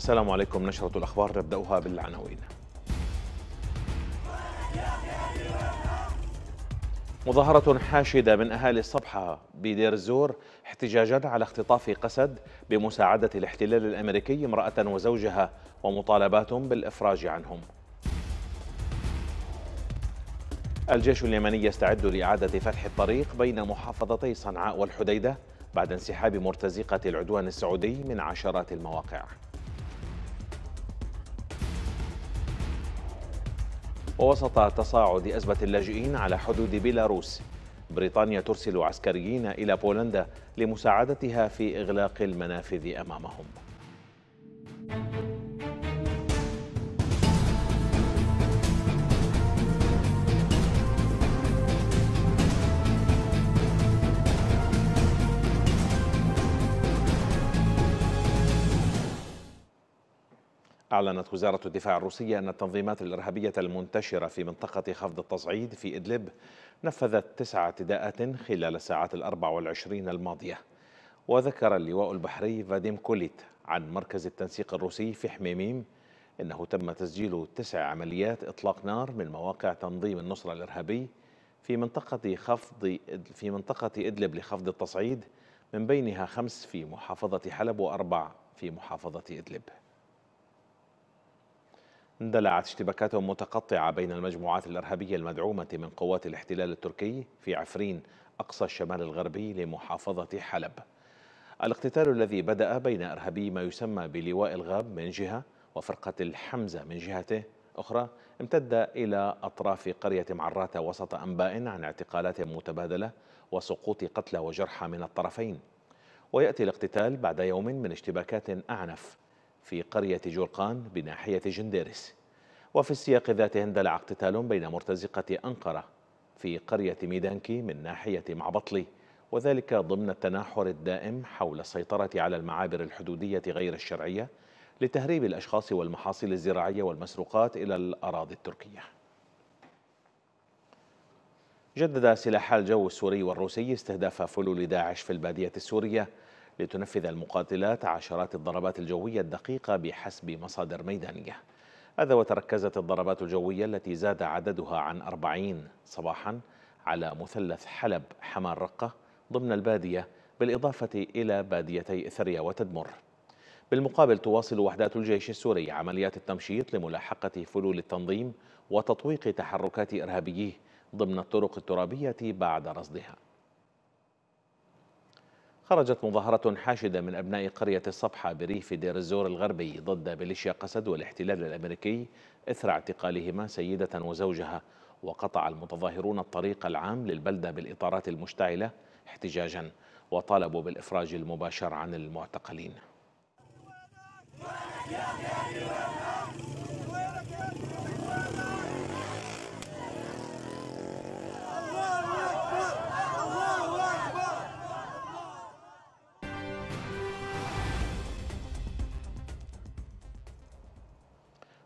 السلام عليكم نشرة الأخبار نبدأها بالعناوين مظاهرة حاشدة من أهالي الصبحة بدير الزور احتجاجا على اختطاف قسد بمساعدة الاحتلال الأمريكي امرأة وزوجها ومطالبات بالإفراج عنهم الجيش اليمني يستعد لإعادة فتح الطريق بين محافظتي صنعاء والحديدة بعد انسحاب مرتزقة العدوان السعودي من عشرات المواقع ووسط تصاعد أزمة اللاجئين على حدود بيلاروس بريطانيا ترسل عسكريين إلى بولندا لمساعدتها في إغلاق المنافذ أمامهم أعلنت وزارة الدفاع الروسية أن التنظيمات الإرهابية المنتشرة في منطقة خفض التصعيد في إدلب نفذت تسع اعتداءات خلال الساعات الأربع والعشرين الماضية وذكر اللواء البحري فاديم كوليت عن مركز التنسيق الروسي في حميميم إنه تم تسجيل تسع عمليات إطلاق نار من مواقع تنظيم النصرة الإرهابي في منطقة خفض في منطقة إدلب لخفض التصعيد من بينها خمس في محافظة حلب وأربع في محافظة إدلب اندلعت اشتباكات متقطعة بين المجموعات الإرهابية المدعومة من قوات الاحتلال التركي في عفرين أقصى الشمال الغربي لمحافظة حلب الاقتتال الذي بدأ بين إرهابي ما يسمى بلواء الغاب من جهة وفرقة الحمزة من جهته أخرى امتد إلى أطراف قرية معراتة وسط أنباء عن اعتقالات متبادلة وسقوط قتلى وجرحى من الطرفين ويأتي الاقتتال بعد يوم من اشتباكات أعنف في قرية جرقان بناحية جنديرس وفي السياق ذاته اندلع اقتتال بين مرتزقة أنقرة في قرية ميدانكي من ناحية معبطلي وذلك ضمن التناحر الدائم حول السيطرة على المعابر الحدودية غير الشرعية لتهريب الأشخاص والمحاصيل الزراعية والمسروقات إلى الأراضي التركية جدد سلاح الجو السوري والروسي استهداف فلول داعش في البادية السورية لتنفذ المقاتلات عشرات الضربات الجوية الدقيقة بحسب مصادر ميدانية هذا وتركزت الضربات الجوية التي زاد عددها عن 40 صباحا على مثلث حلب حمار رقة ضمن البادية بالإضافة إلى باديتي إثريا وتدمر بالمقابل تواصل وحدات الجيش السوري عمليات التمشيط لملاحقة فلول التنظيم وتطويق تحركات إرهابيه ضمن الطرق الترابية بعد رصدها خرجت مظاهرة حاشدة من أبناء قرية الصبحة بريف دير الزور الغربي ضد ميليشيا قسد والاحتلال الأمريكي إثر اعتقالهما سيدة وزوجها وقطع المتظاهرون الطريق العام للبلدة بالإطارات المشتعلة احتجاجا وطالبوا بالإفراج المباشر عن المعتقلين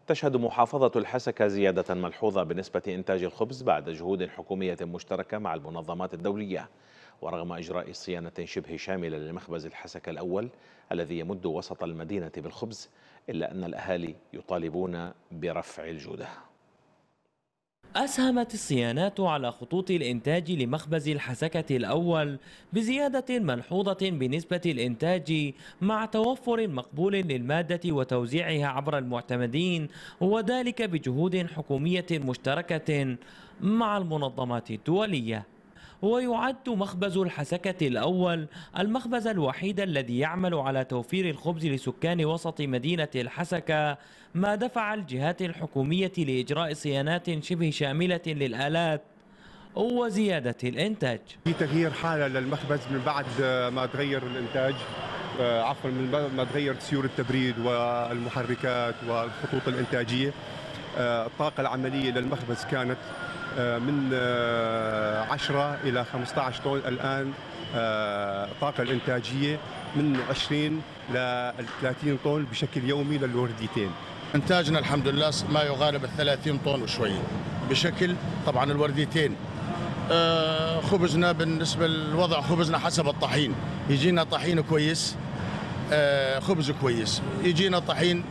تشهد محافظة الحسكة زيادة ملحوظة بنسبة إنتاج الخبز بعد جهود حكومية مشتركة مع المنظمات الدولية ورغم إجراء صيانة شبه شاملة لمخبز الحسكة الأول الذي يمد وسط المدينة بالخبز إلا أن الأهالي يطالبون برفع الجودة أسهمت الصيانات على خطوط الإنتاج لمخبز الحسكة الأول بزيادة ملحوظة بنسبة الإنتاج مع توفر مقبول للمادة وتوزيعها عبر المعتمدين وذلك بجهود حكومية مشتركة مع المنظمات الدولية ويعد مخبز الحسكة الأول المخبز الوحيد الذي يعمل على توفير الخبز لسكان وسط مدينة الحسكة ما دفع الجهات الحكومية لإجراء صيانات شبه شاملة للآلات وزيادة الإنتاج في تغيير حالة للمخبز من بعد ما تغير الإنتاج آه، عفوا من بعد ما تغيرت سيور التبريد والمحركات والخطوط الإنتاجية آه، الطاقة العملية للمخبز كانت آه، من 10 آه، إلى 15 طن الآن الطاقة آه، الإنتاجية من 20 ل 30 طن بشكل يومي للورديتين إنتاجنا الحمد لله ما يغالب ال 30 طن وشوية بشكل طبعا الورديتين خبزنا بالنسبة للوضع خبزنا حسب الطحين يجينا طحين كويس خبز كويس يجينا طحين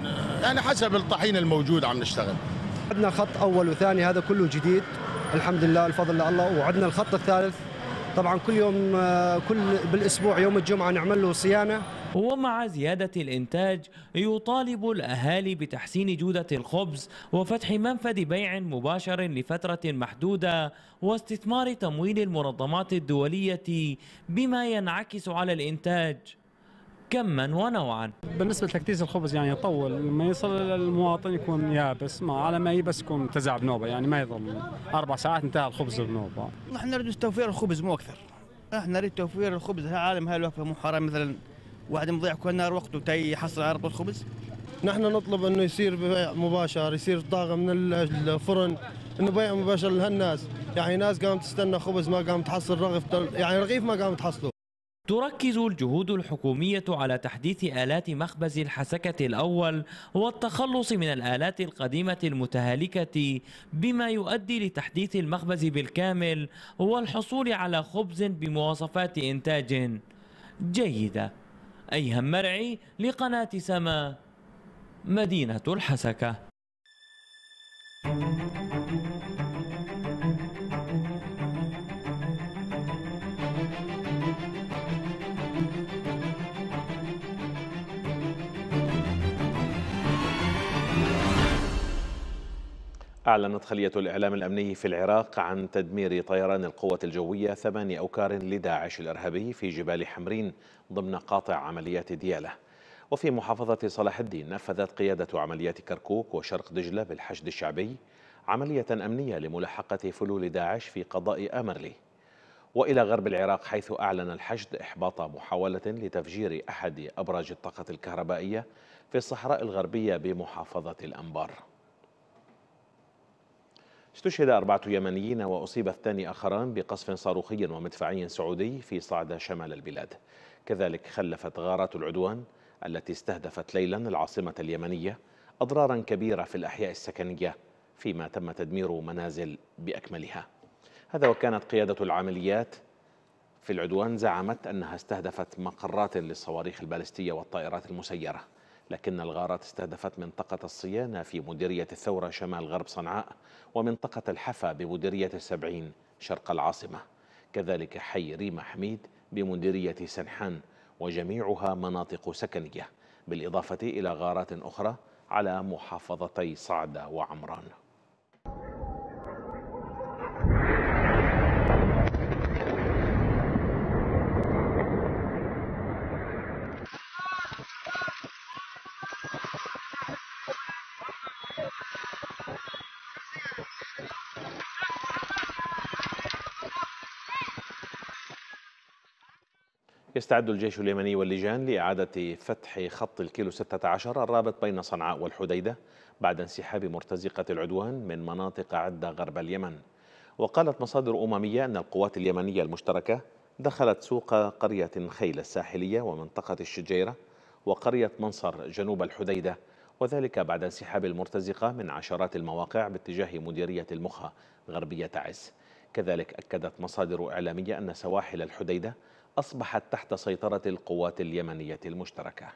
يعني حسب الطحين الموجود عم نشتغل عندنا خط اول وثاني هذا كله جديد الحمد لله الفضل لله وعندنا الخط الثالث طبعا كل يوم آه، كل بالاسبوع يوم الجمعه نعمل له صيانه ومع زيادة الإنتاج يطالب الأهالي بتحسين جودة الخبز وفتح منفذ بيع مباشر لفترة محدودة واستثمار تمويل المنظمات الدولية بما ينعكس على الإنتاج كما ونوعا بالنسبه لتكديس الخبز يعني يطول لما يصل للمواطن يكون يابس ما على ما يبس يكون تزع بنوبه يعني ما يظل اربع ساعات انتهى الخبز بنوبه نحن نريد توفير الخبز مو اكثر احنا نريد توفير الخبز عالم هاي الوقفة مو حرام مثلا واحد مضيع كل نهار وقته تي يحصل على ربط الخبز نحن نطلب انه يصير بيع مباشر يصير طاقه من الفرن انه بيع مباشر لهالناس يعني ناس قامت تستنى خبز ما قامت تحصل رغيف يعني رغيف ما قامت تحصله تركز الجهود الحكومية على تحديث آلات مخبز الحسكة الأول والتخلص من الآلات القديمة المتهالكة بما يؤدي لتحديث المخبز بالكامل والحصول على خبز بمواصفات إنتاج جيدة أيهم مرعي لقناة سما مدينة الحسكة أعلنت خلية الإعلام الأمني في العراق عن تدمير طيران القوة الجوية ثماني أوكار لداعش الإرهابي في جبال حمرين ضمن قاطع عمليات ديالة وفي محافظة صلاح الدين نفذت قيادة عمليات كركوك وشرق دجلة بالحشد الشعبي عملية أمنية لملاحقة فلول داعش في قضاء أمرلي وإلى غرب العراق حيث أعلن الحشد إحباط محاولة لتفجير أحد أبراج الطاقة الكهربائية في الصحراء الغربية بمحافظة الأنبار استشهد أربعة يمنيين وأصيب الثاني آخران بقصف صاروخي ومدفعي سعودي في صعدة شمال البلاد كذلك خلفت غارات العدوان التي استهدفت ليلا العاصمة اليمنية أضرارا كبيرة في الأحياء السكنية فيما تم تدمير منازل بأكملها هذا وكانت قيادة العمليات في العدوان زعمت أنها استهدفت مقرات للصواريخ البالستية والطائرات المسيرة لكن الغارات استهدفت منطقة الصيانة في مديرية الثورة شمال غرب صنعاء ومنطقة الحفا بمديرية السبعين شرق العاصمة كذلك حي ريما حميد بمديرية سنحان وجميعها مناطق سكنية بالإضافة إلى غارات أخرى على محافظتي صعدة وعمران يستعد الجيش اليمني واللجان لإعادة فتح خط الكيلو 16 الرابط بين صنعاء والحديدة بعد انسحاب مرتزقة العدوان من مناطق عدة غرب اليمن وقالت مصادر أممية أن القوات اليمنية المشتركة دخلت سوق قرية خيل الساحلية ومنطقة الشجيرة وقرية منصر جنوب الحديدة وذلك بعد انسحاب المرتزقة من عشرات المواقع باتجاه مديرية المخا غربية عز كذلك أكدت مصادر إعلامية أن سواحل الحديدة أصبحت تحت سيطرة القوات اليمنية المشتركة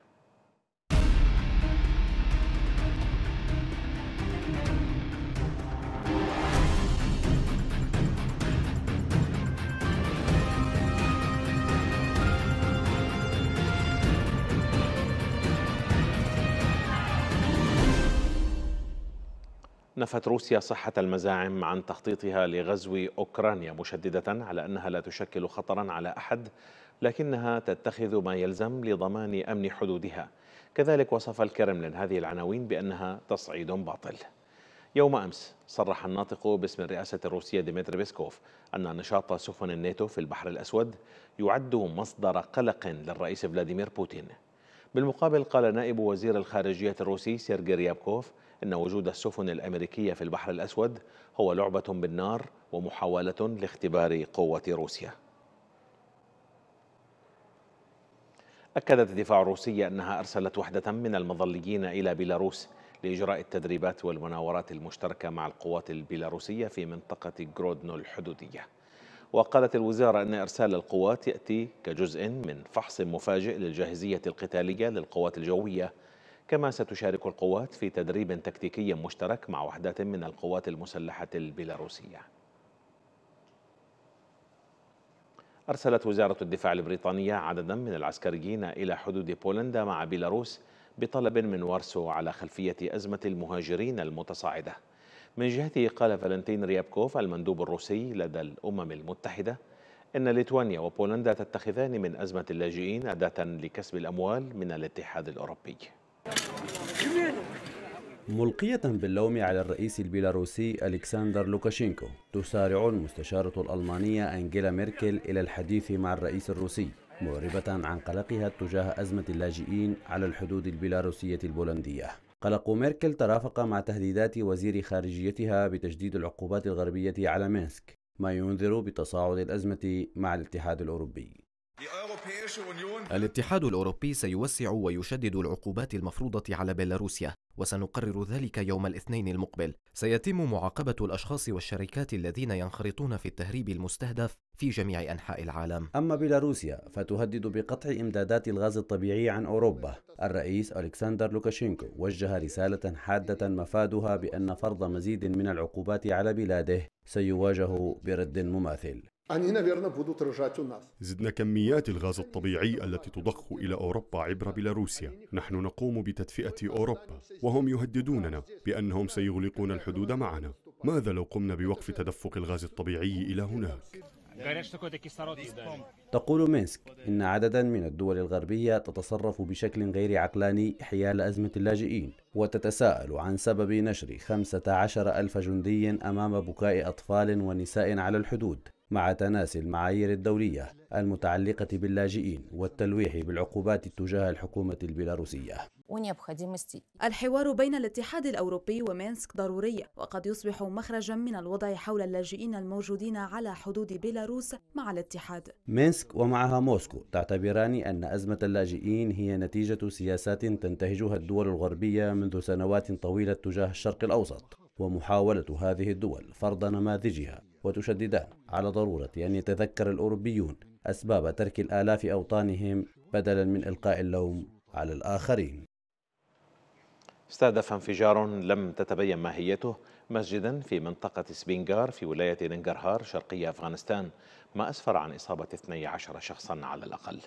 نفت روسيا صحة المزاعم عن تخطيطها لغزو أوكرانيا مشددة على أنها لا تشكل خطرا على أحد لكنها تتخذ ما يلزم لضمان أمن حدودها كذلك وصف الكرملين هذه العناوين بأنها تصعيد باطل يوم أمس صرح الناطق باسم الرئاسة الروسية ديمتري بيسكوف أن نشاط سفن الناتو في البحر الأسود يعد مصدر قلق للرئيس فلاديمير بوتين بالمقابل قال نائب وزير الخارجية الروسي سيرجي ريابكوف إن وجود السفن الأمريكية في البحر الأسود هو لعبة بالنار ومحاولة لاختبار قوة روسيا أكدت الدفاع الروسي أنها أرسلت وحدة من المظليين إلى بيلاروس لإجراء التدريبات والمناورات المشتركة مع القوات البيلاروسية في منطقة جرودنو الحدودية وقالت الوزارة أن إرسال القوات يأتي كجزء من فحص مفاجئ للجاهزية القتالية للقوات الجوية كما ستشارك القوات في تدريب تكتيكي مشترك مع وحدات من القوات المسلحة البيلاروسية أرسلت وزارة الدفاع البريطانية عددا من العسكريين إلى حدود بولندا مع بيلاروس بطلب من وارسو على خلفية أزمة المهاجرين المتصاعدة من جهته قال فالنتين ريابكوف المندوب الروسي لدى الأمم المتحدة إن ليتوانيا وبولندا تتخذان من أزمة اللاجئين أداة لكسب الأموال من الاتحاد الأوروبي ملقية باللوم على الرئيس البيلاروسي ألكسندر لوكاشينكو تسارع المستشارة الألمانية أنجيلا ميركل إلى الحديث مع الرئيس الروسي معربة عن قلقها تجاه أزمة اللاجئين على الحدود البيلاروسية البولندية قلق ميركل ترافق مع تهديدات وزير خارجيتها بتجديد العقوبات الغربية على مينسك ما ينذر بتصاعد الأزمة مع الاتحاد الأوروبي الاتحاد الأوروبي سيوسع ويشدد العقوبات المفروضة على بيلاروسيا وسنقرر ذلك يوم الاثنين المقبل سيتم معاقبة الأشخاص والشركات الذين ينخرطون في التهريب المستهدف في جميع أنحاء العالم أما بيلاروسيا فتهدد بقطع إمدادات الغاز الطبيعي عن أوروبا الرئيس ألكسندر لوكاشينكو وجه رسالة حادة مفادها بأن فرض مزيد من العقوبات على بلاده سيواجه برد مماثل زدنا كميات الغاز الطبيعي التي تضخ إلى أوروبا عبر بيلاروسيا نحن نقوم بتدفئة أوروبا وهم يهددوننا بأنهم سيغلقون الحدود معنا ماذا لو قمنا بوقف تدفق الغاز الطبيعي إلى هناك؟ تقول مينسك إن عددا من الدول الغربية تتصرف بشكل غير عقلاني حيال أزمة اللاجئين وتتساءل عن سبب نشر 15 ألف جندي أمام بكاء أطفال ونساء على الحدود مع تناسي المعايير الدولية المتعلقة باللاجئين والتلويح بالعقوبات تجاه الحكومة البيلاروسية الحوار بين الاتحاد الأوروبي ومينسك ضروري وقد يصبح مخرجا من الوضع حول اللاجئين الموجودين على حدود بيلاروس مع الاتحاد مينسك ومعها موسكو تعتبران أن أزمة اللاجئين هي نتيجة سياسات تنتهجها الدول الغربية منذ سنوات طويلة تجاه الشرق الأوسط ومحاولة هذه الدول فرض نماذجها وتشددان على ضرورة أن يتذكر الأوروبيون أسباب ترك الآلاف أوطانهم بدلا من إلقاء اللوم على الآخرين استهدف انفجار لم تتبين ماهيته مسجدا في منطقة سبينغار في ولاية ننجرهار شرقية أفغانستان ما أسفر عن إصابة 12 شخصا على الأقل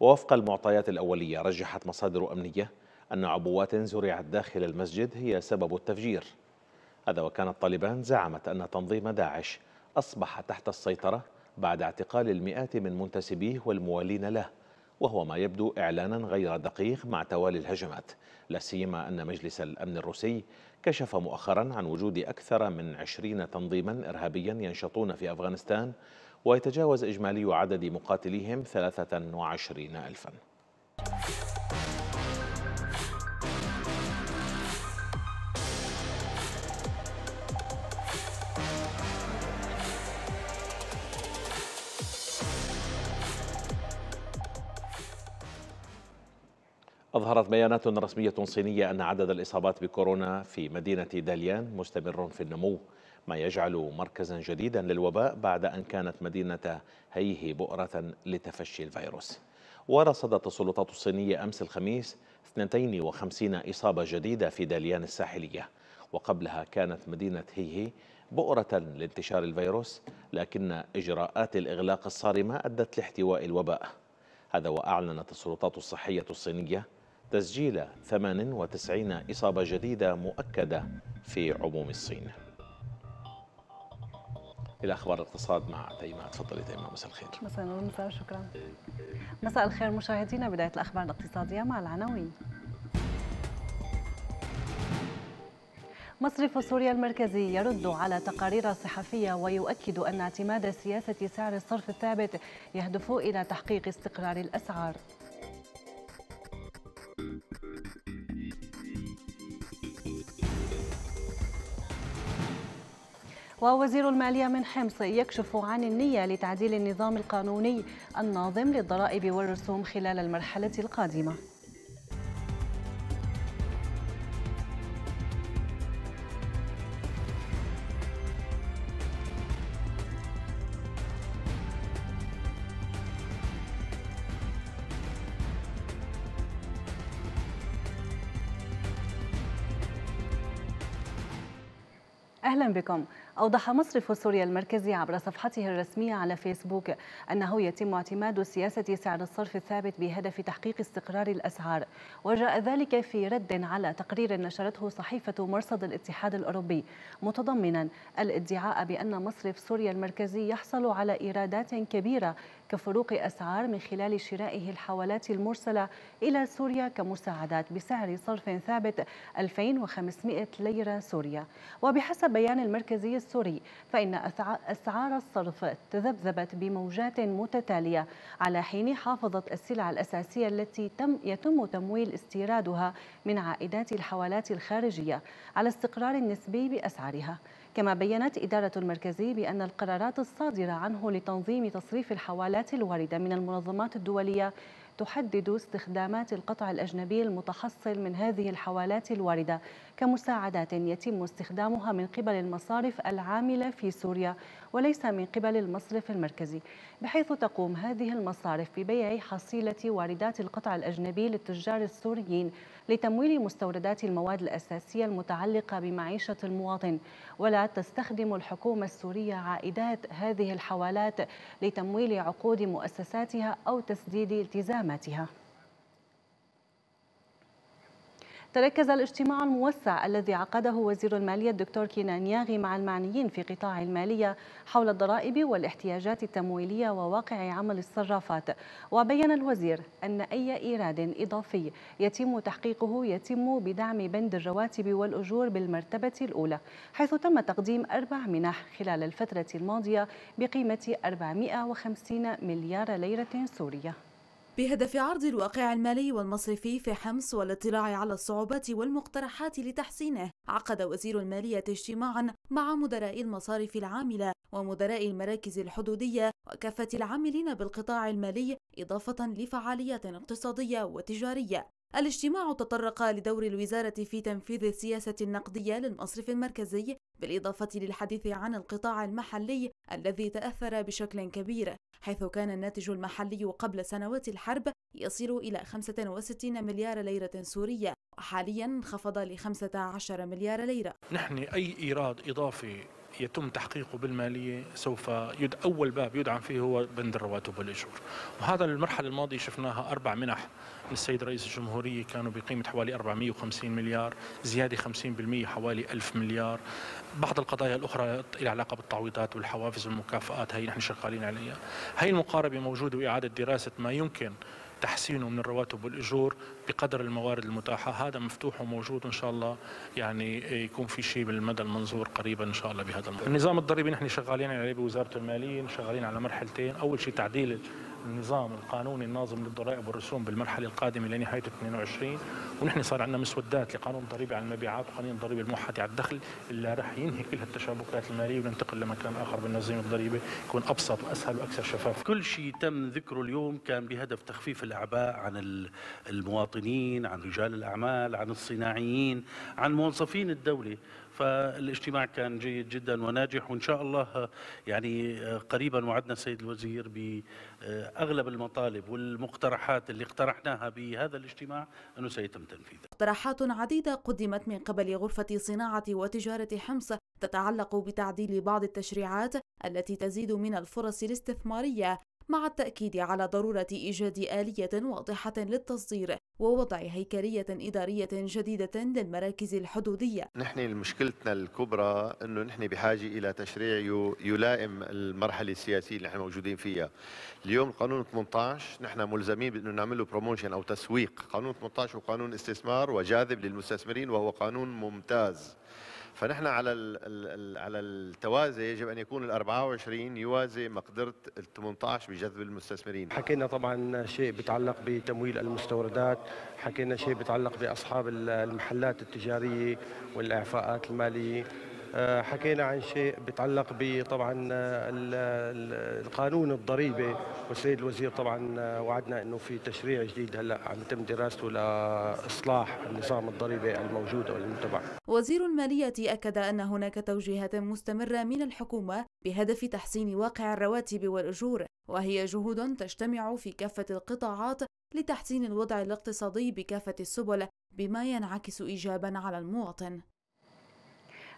ووفق المعطيات الأولية رجحت مصادر أمنية أن عبوات زرعت داخل المسجد هي سبب التفجير هذا وكانت طالبان زعمت أن تنظيم داعش أصبح تحت السيطرة بعد اعتقال المئات من منتسبيه والموالين له وهو ما يبدو إعلانا غير دقيق مع توالي الهجمات لا سيما أن مجلس الأمن الروسي كشف مؤخرا عن وجود أكثر من عشرين تنظيما إرهابيا ينشطون في أفغانستان ويتجاوز إجمالي عدد مقاتليهم 23 ألفاً أظهرت بيانات رسمية صينية أن عدد الإصابات بكورونا في مدينة داليان مستمر في النمو ما يجعل مركزا جديدا للوباء بعد أن كانت مدينة هيه بؤرة لتفشي الفيروس ورصدت السلطات الصينية أمس الخميس 52 إصابة جديدة في داليان الساحلية وقبلها كانت مدينة هيه بؤرة لانتشار الفيروس لكن إجراءات الإغلاق الصارمة أدت لاحتواء الوباء هذا وأعلنت السلطات الصحية الصينية تسجيل 98 إصابة جديدة مؤكدة في عموم الصين الى اخبار الاقتصاد مع تيماء تفضلي تيماء مساء الخير مساء النور مساء شكرا مساء الخير مشاهدينا بدايه الاخبار الاقتصاديه مع العناوين مصرف سوريا المركزي يرد على تقارير صحفية ويؤكد أن اعتماد سياسة سعر الصرف الثابت يهدف إلى تحقيق استقرار الأسعار ووزير المالية من حمص يكشف عن النية لتعديل النظام القانوني الناظم للضرائب والرسوم خلال المرحلة القادمة اهلا بكم أوضح مصرف سوريا المركزي عبر صفحته الرسمية على فيسبوك أنه يتم اعتماد سياسة سعر الصرف الثابت بهدف تحقيق استقرار الأسعار وجاء ذلك في رد على تقرير نشرته صحيفة مرصد الاتحاد الأوروبي متضمنا الادعاء بأن مصرف سوريا المركزي يحصل على إيرادات كبيرة كفروق أسعار من خلال شرائه الحوالات المرسلة إلى سوريا كمساعدات بسعر صرف ثابت 2500 ليرة سورية وبحسب بيان المركزي السوري فإن أسعار الصرف تذبذبت بموجات متتالية على حين حافظت السلع الأساسية التي تم يتم تمويل استيرادها من عائدات الحوالات الخارجية على استقرار نسبي بأسعارها كما بيّنت إدارة المركزي بأن القرارات الصادرة عنه لتنظيم تصريف الحوالات الواردة من المنظمات الدولية تحدد استخدامات القطع الأجنبي المتحصل من هذه الحوالات الواردة كمساعدات يتم استخدامها من قبل المصارف العاملة في سوريا وليس من قبل المصرف المركزي بحيث تقوم هذه المصارف ببيع حصيلة واردات القطع الأجنبي للتجار السوريين لتمويل مستوردات المواد الأساسية المتعلقة بمعيشة المواطن ولا تستخدم الحكومة السورية عائدات هذه الحوالات لتمويل عقود مؤسساتها أو تسديد التزاماتها تركز الاجتماع الموسع الذي عقده وزير المالية الدكتور كينان ياغي مع المعنيين في قطاع المالية حول الضرائب والاحتياجات التمويلية وواقع عمل الصرافات وبين الوزير أن أي إيراد إضافي يتم تحقيقه يتم بدعم بند الرواتب والأجور بالمرتبة الأولى حيث تم تقديم أربع منح خلال الفترة الماضية بقيمة 450 مليار ليرة سورية بهدف عرض الواقع المالي والمصرفي في حمص والاطلاع على الصعوبات والمقترحات لتحسينه عقد وزير المالية اجتماعا مع مدراء المصارف العاملة ومدراء المراكز الحدودية وكافة العاملين بالقطاع المالي إضافة لفعاليات اقتصادية وتجارية الاجتماع تطرق لدور الوزارة في تنفيذ السياسة النقدية للمصرف المركزي بالإضافة للحديث عن القطاع المحلي الذي تأثر بشكل كبير حيث كان الناتج المحلي قبل سنوات الحرب يصل إلى 65 مليار ليرة سورية وحاليا انخفض ل 15 مليار ليرة نحن أي إيراد إضافي يتم تحقيقه بالمالية سوف يد أول باب يدعم فيه هو بند الرواتب والأجور وهذا المرحلة الماضية شفناها أربع منح للسيد رئيس الجمهورية كانوا بقيمة حوالي 450 مليار زيادة 50% حوالي 1000 مليار بعض القضايا الأخرى لها علاقة بالتعويضات والحوافز والمكافآت هي نحن شغالين عليها هي المقاربة موجودة وإعادة دراسة ما يمكن تحسينه من الرواتب والاجور بقدر الموارد المتاحه هذا مفتوح وموجود ان شاء الله يعني يكون في شيء بالمدى المنظور قريبا ان شاء الله بهذا الموضوع النظام الضريبي نحن شغالين عليه بوزاره الماليه شغالين على مرحلتين اول شيء تعديل النظام القانوني الناظم للضرائب والرسوم بالمرحله القادمه لنهايه 22 ونحن صار عندنا مسودات لقانون الضريبه على المبيعات وقانون الضريبه الموحده على الدخل اللي راح ينهي كل هالتشابكات الماليه وننتقل لمكان اخر بالنظام الضريبه يكون ابسط واسهل واكثر شفافيه. كل شيء تم ذكره اليوم كان بهدف تخفيف الاعباء عن المواطنين، عن رجال الاعمال، عن الصناعيين، عن موظفين الدوله، فالاجتماع كان جيد جدا وناجح وان شاء الله يعني آه، قريبا وعدنا السيد الوزير ب اغلب المطالب والمقترحات اللي اقترحناها بهذا الاجتماع انه سيتم تنفيذها. اقتراحات عديده قدمت من قبل غرفه صناعه وتجاره حمص تتعلق بتعديل بعض التشريعات التي تزيد من الفرص الاستثماريه مع التأكيد على ضرورة إيجاد آلية واضحة للتصدير ووضع هيكلية إدارية جديدة للمراكز الحدودية نحن مشكلتنا الكبرى أنه نحن بحاجة إلى تشريع يلائم المرحلة السياسية اللي نحن موجودين فيها اليوم قانون 18 نحن ملزمين بأنه نعمله بروموشن أو تسويق قانون 18 هو قانون استثمار وجاذب للمستثمرين وهو قانون ممتاز فنحن على الـ الـ على التوازي يجب ان يكون ال 24 يوازي مقدره ال 18 بجذب المستثمرين. حكينا طبعا شيء بيتعلق بتمويل المستوردات، حكينا شيء بيتعلق باصحاب المحلات التجاريه والاعفاءات الماليه، آه، حكينا عن شيء بيتعلق بطبعا آه، القانون الضريبه والسيد الوزير طبعا آه، وعدنا انه في تشريع جديد هلا عم يتم دراسته لاصلاح النظام الضريبي الموجود او المتبع. وزير الماليه اكد ان هناك توجيهات مستمره من الحكومه بهدف تحسين واقع الرواتب والاجور وهي جهود تجتمع في كافه القطاعات لتحسين الوضع الاقتصادي بكافه السبل بما ينعكس ايجابا على المواطن.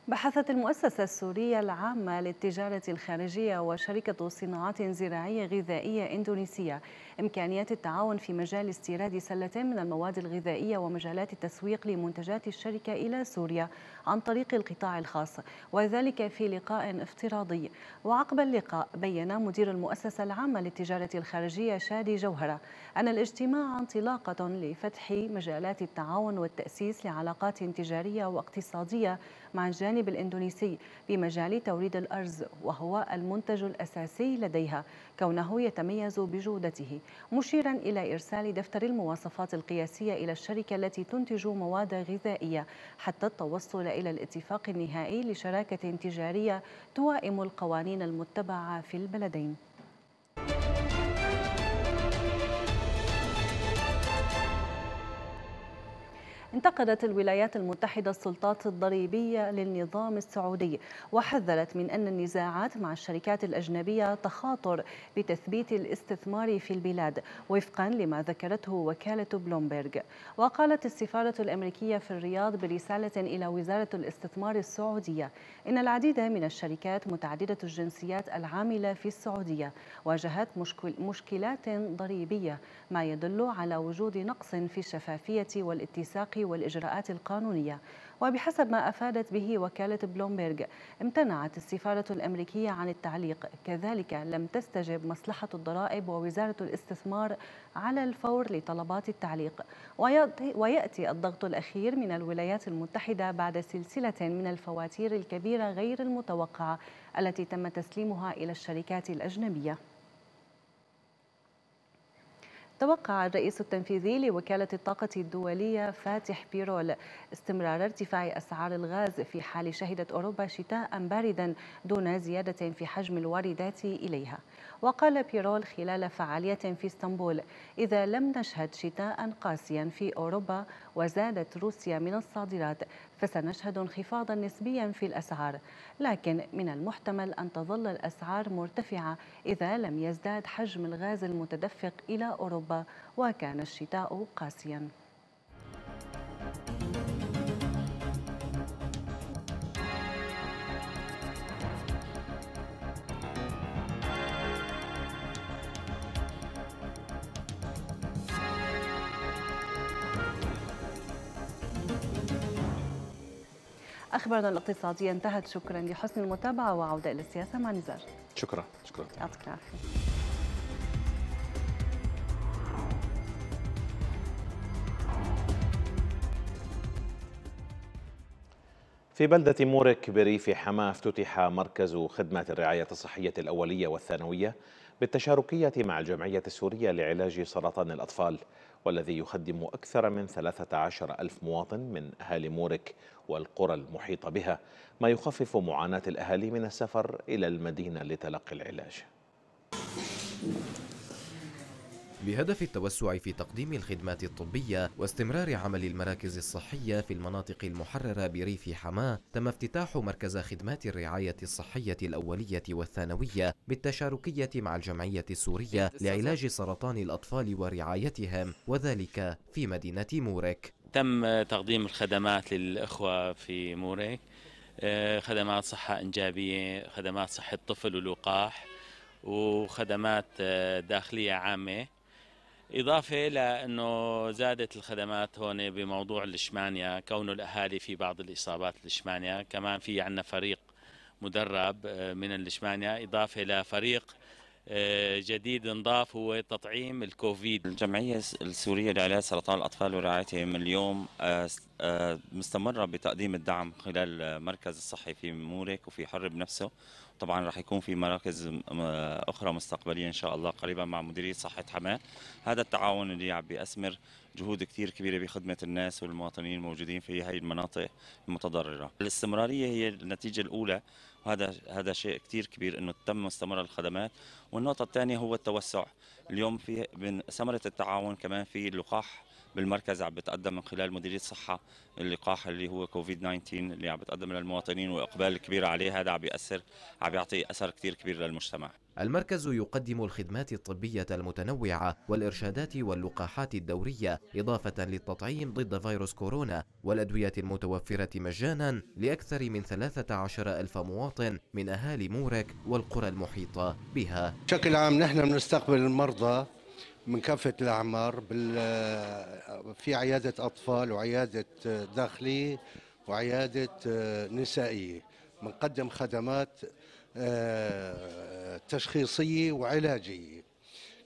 بحثت المؤسسة السورية العامة للتجارة الخارجية وشركة صناعات زراعية غذائية إندونيسية إمكانيات التعاون في مجال استيراد سلة من المواد الغذائية ومجالات التسويق لمنتجات الشركة إلى سوريا عن طريق القطاع الخاص وذلك في لقاء افتراضي وعقب اللقاء بين مدير المؤسسة العامة للتجارة الخارجية شادي جوهرة أن الاجتماع انطلاقة لفتح مجالات التعاون والتأسيس لعلاقات تجارية واقتصادية مع الجانب الجانب الإندونيسي بمجال توريد الأرز وهو المنتج الأساسي لديها كونه يتميز بجودته مشيرا إلى إرسال دفتر المواصفات القياسية إلى الشركة التي تنتج مواد غذائية حتى التوصل إلى الاتفاق النهائي لشراكة تجارية توائم القوانين المتبعة في البلدين انتقدت الولايات المتحدة السلطات الضريبية للنظام السعودي وحذرت من أن النزاعات مع الشركات الأجنبية تخاطر بتثبيت الاستثمار في البلاد وفقا لما ذكرته وكالة بلومبرغ وقالت السفارة الأمريكية في الرياض برسالة إلى وزارة الاستثمار السعودية إن العديد من الشركات متعددة الجنسيات العاملة في السعودية واجهت مشكل مشكلات ضريبية ما يدل على وجود نقص في الشفافية والاتساق والإجراءات القانونية وبحسب ما أفادت به وكالة بلومبرغ امتنعت السفارة الأمريكية عن التعليق كذلك لم تستجب مصلحة الضرائب ووزارة الاستثمار على الفور لطلبات التعليق ويأتي الضغط الأخير من الولايات المتحدة بعد سلسلة من الفواتير الكبيرة غير المتوقعة التي تم تسليمها إلى الشركات الأجنبية توقع الرئيس التنفيذي لوكالة الطاقة الدولية فاتح بيرول استمرار ارتفاع أسعار الغاز في حال شهدت أوروبا شتاء باردا دون زيادة في حجم الواردات إليها وقال بيرول خلال فعالية في اسطنبول إذا لم نشهد شتاء قاسيا في أوروبا وزادت روسيا من الصادرات فسنشهد انخفاضا نسبيا في الأسعار لكن من المحتمل أن تظل الأسعار مرتفعة إذا لم يزداد حجم الغاز المتدفق إلى أوروبا أوروبا وكان الشتاء قاسياً أخبارنا الاقتصادية انتهت شكرا لحسن المتابعة وعودة إلى السياسة مع نزار شكرا شكرا يعطيك العافية في بلدة مورك بريف حما افتتح مركز خدمات الرعاية الصحية الأولية والثانوية بالتشاركية مع الجمعية السورية لعلاج سرطان الأطفال والذي يخدم أكثر من 13 ألف مواطن من أهالي مورك والقرى المحيطة بها ما يخفف معاناة الأهالي من السفر إلى المدينة لتلقي العلاج بهدف التوسع في تقديم الخدمات الطبية واستمرار عمل المراكز الصحية في المناطق المحررة بريف حماة تم افتتاح مركز خدمات الرعاية الصحية الأولية والثانوية بالتشاركية مع الجمعية السورية لعلاج سرطان الأطفال ورعايتهم وذلك في مدينة مورك تم تقديم الخدمات للإخوة في مورك آه، خدمات صحة إنجابية خدمات صحة طفل ولقاح وخدمات آه، داخلية عامة إضافة أنه زادت الخدمات هون بموضوع الإشمانيا كونه الأهالي في بعض الإصابات الإشمانيا كمان في عندنا فريق مدرب آه، من الإشمانيا إضافة إلى فريق آه، جديد انضاف هو تطعيم الكوفيد الجمعية السورية لعلاج سرطان الأطفال ورعايتهم اليوم آه، آه، مستمرة بتقديم الدعم خلال المركز الصحي في مورك وفي حرب نفسه طبعا راح يكون في مراكز أخرى مستقبلية إن شاء الله قريبا مع مديرية صحة حماه هذا التعاون اللي عم بيأسمر جهود كثير كبيرة بخدمة الناس والمواطنين الموجودين في هذه المناطق المتضررة الاستمرارية هي النتيجة الأولى وهذا هذا شيء كثير كبير أنه تم مستمرة الخدمات والنقطه الثانيه هو التوسع اليوم في من ثمره التعاون كمان في لقاح بالمركز عم بتقدم من خلال مديريه الصحه اللقاح اللي هو كوفيد 19 اللي عم بتقدم للمواطنين واقبال كبير عليه هذا عم بياثر عم بيعطي اثر كثير كبير للمجتمع المركز يقدم الخدمات الطبية المتنوعة والإرشادات واللقاحات الدورية إضافة للتطعيم ضد فيروس كورونا والأدوية المتوفرة مجانا لأكثر من 13 ألف مواطن من أهالي مورك والقرى المحيطة بها بشكل عام نحن بنستقبل المرضى من كافة الأعمار آه، في عيادة أطفال وعيادة آه، داخلية وعيادة آه، نسائية بنقدم خدمات تشخيصية وعلاجية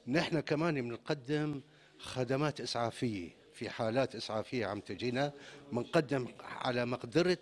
نحن كمان بنقدم خدمات إسعافية في حالات إسعافية عم تجينا بنقدم على مقدرة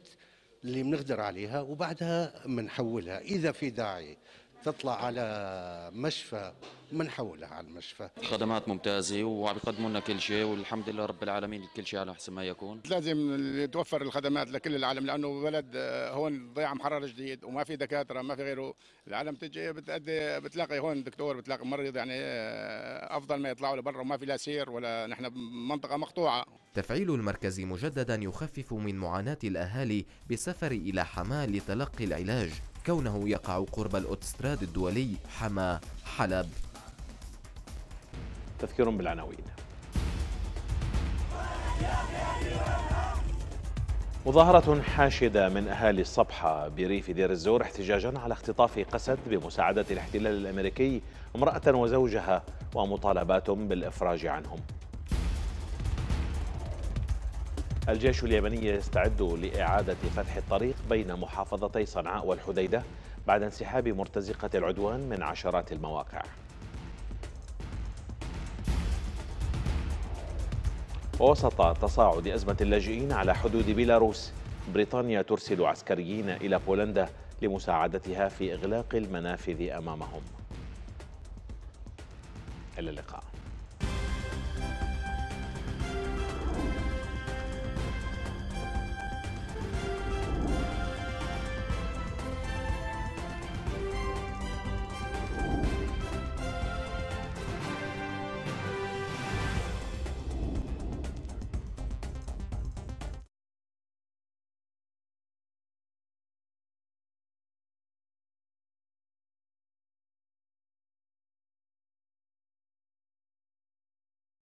اللي بنقدر عليها وبعدها بنحولها إذا في داعي تطلع على مشفى من حولها على المشفى خدمات ممتازة وعم يقدموا لنا كل شيء والحمد لله رب العالمين كل شيء على أحسن ما يكون لازم توفر الخدمات لكل العالم لأنه بلد آه، هون ضيعة محرر جديد وما في دكاترة ما في غيره العالم تجي بتأدي بتلاقي هون دكتور بتلاقي مريض يعني آه، أفضل ما يطلعوا لبرا وما في لا سير ولا نحن منطقة مقطوعة تفعيل المركز مجددا يخفف من معاناة الأهالي بالسفر إلى حماة لتلقي العلاج كونه يقع قرب الأوتستراد الدولي حما حلب تذكير بالعناوين مظاهرة حاشدة من أهالي الصبحة بريف دير الزور احتجاجا على اختطاف قسد بمساعدة الاحتلال الأمريكي امرأة وزوجها ومطالبات بالإفراج عنهم الجيش اليمني يستعد لإعادة فتح الطريق بين محافظتي صنعاء والحديدة بعد انسحاب مرتزقة العدوان من عشرات المواقع ووسط تصاعد أزمة اللاجئين على حدود بيلاروس بريطانيا ترسل عسكريين إلى بولندا لمساعدتها في إغلاق المنافذ أمامهم إلى اللقاء